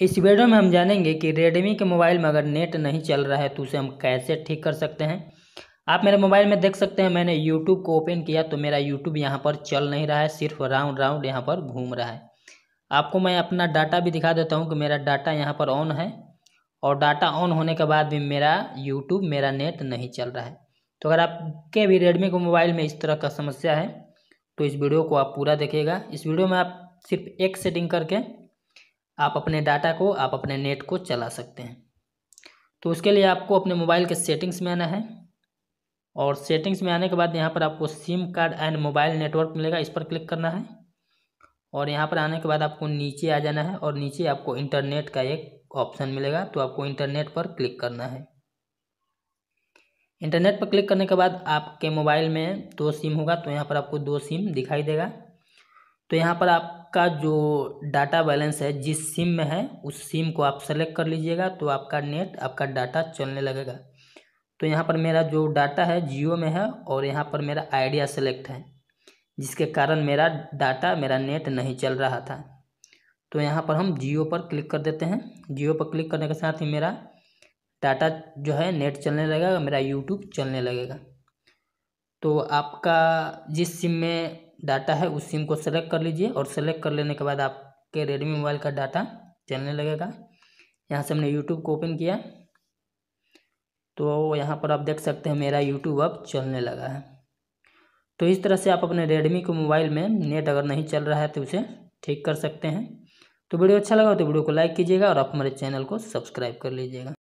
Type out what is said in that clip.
इस वीडियो में हम जानेंगे कि रेडमी के मोबाइल में अगर नेट नहीं चल रहा है तो उसे हम कैसे ठीक कर सकते हैं आप मेरे मोबाइल में देख सकते हैं मैंने यूट्यूब को ओपन किया तो मेरा यूट्यूब यहाँ पर चल नहीं रहा है सिर्फ राउंड राउंड यहाँ पर घूम रहा है आपको मैं अपना डाटा भी दिखा देता हूँ कि मेरा डाटा यहाँ पर ऑन है और डाटा ऑन होने के बाद भी मेरा यूट्यूब मेरा नेट नहीं चल रहा है तो अगर आपके भी रेडमी के मोबाइल में इस तरह का समस्या है तो इस वीडियो को आप पूरा देखिएगा इस वीडियो में आप सिर्फ एक सेटिंग करके आप अपने डाटा को आप अपने नेट को चला सकते हैं तो उसके लिए आपको अपने मोबाइल के सेटिंग्स में आना है और सेटिंग्स में आने के बाद यहाँ पर आपको SIM card and mobile network मिलेगा इस पर क्लिक करना है और यहाँ पर आने के बाद आपको नीचे आ जाना है और नीचे आपको इंटरनेट का एक ऑप्शन मिलेगा तो आपको इंटरनेट पर क्लिक करना है इंटरनेट पर क्लिक करने के बाद आपके मोबाइल में दो सिम होगा तो यहाँ पर आपको दो सिम दिखाई देगा तो यहाँ पर आपका जो डाटा बैलेंस है जिस सिम में है उस सिम को आप सेलेक्ट कर लीजिएगा तो आपका नेट आपका डाटा चलने लगेगा तो यहाँ पर मेरा जो डाटा है जियो में है और यहाँ पर मेरा आइडिया सेलेक्ट है जिसके कारण मेरा डाटा मेरा नेट नहीं चल रहा था तो यहाँ पर हम जियो पर क्लिक कर देते हैं जियो पर क्लिक करने के साथ ही मेरा डाटा जो है नेट चलने लगेगा मेरा यूट्यूब चलने लगेगा तो आपका जिस सिम में डाटा है उस सिम को सेलेक्ट कर लीजिए और सेलेक्ट कर लेने के बाद आपके रेडमी मोबाइल का डाटा चलने लगेगा यहाँ से हमने यूट्यूब को ओपन किया तो यहाँ पर आप देख सकते हैं मेरा यूट्यूब अब चलने लगा है तो इस तरह से आप अपने रेडमी के मोबाइल में नेट अगर नहीं चल रहा है तो उसे ठीक कर सकते हैं तो वीडियो अच्छा लगा तो वीडियो को लाइक कीजिएगा और आप हमारे चैनल को सब्सक्राइब कर लीजिएगा